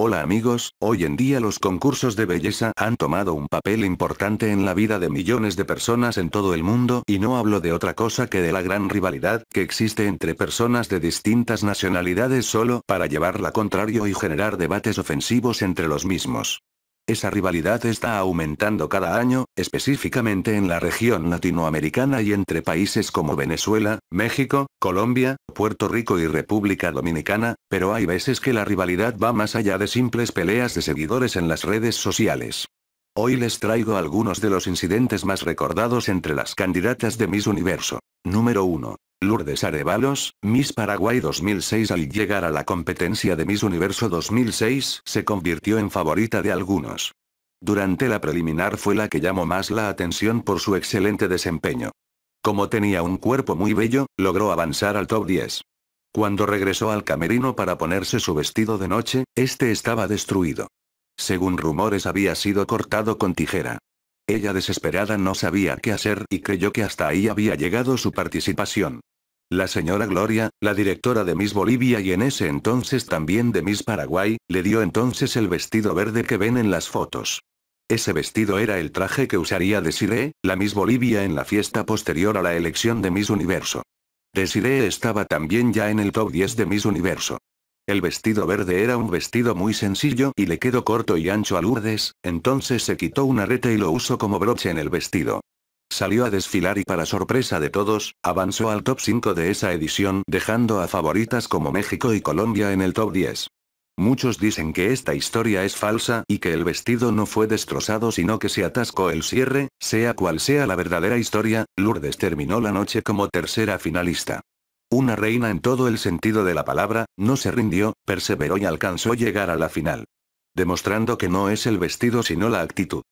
Hola amigos, hoy en día los concursos de belleza han tomado un papel importante en la vida de millones de personas en todo el mundo y no hablo de otra cosa que de la gran rivalidad que existe entre personas de distintas nacionalidades solo para llevarla contrario y generar debates ofensivos entre los mismos. Esa rivalidad está aumentando cada año, específicamente en la región latinoamericana y entre países como Venezuela, México, Colombia, Puerto Rico y República Dominicana, pero hay veces que la rivalidad va más allá de simples peleas de seguidores en las redes sociales. Hoy les traigo algunos de los incidentes más recordados entre las candidatas de Miss Universo. Número 1. Lourdes Arevalos, Miss Paraguay 2006 al llegar a la competencia de Miss Universo 2006 se convirtió en favorita de algunos. Durante la preliminar fue la que llamó más la atención por su excelente desempeño. Como tenía un cuerpo muy bello, logró avanzar al top 10. Cuando regresó al camerino para ponerse su vestido de noche, este estaba destruido. Según rumores había sido cortado con tijera. Ella desesperada no sabía qué hacer y creyó que hasta ahí había llegado su participación. La señora Gloria, la directora de Miss Bolivia y en ese entonces también de Miss Paraguay, le dio entonces el vestido verde que ven en las fotos. Ese vestido era el traje que usaría Desiree, la Miss Bolivia en la fiesta posterior a la elección de Miss Universo. Desiree estaba también ya en el top 10 de Miss Universo. El vestido verde era un vestido muy sencillo y le quedó corto y ancho a Lourdes, entonces se quitó una reta y lo usó como broche en el vestido. Salió a desfilar y para sorpresa de todos, avanzó al top 5 de esa edición dejando a favoritas como México y Colombia en el top 10. Muchos dicen que esta historia es falsa y que el vestido no fue destrozado sino que se atascó el cierre, sea cual sea la verdadera historia, Lourdes terminó la noche como tercera finalista. Una reina en todo el sentido de la palabra, no se rindió, perseveró y alcanzó llegar a la final. Demostrando que no es el vestido sino la actitud.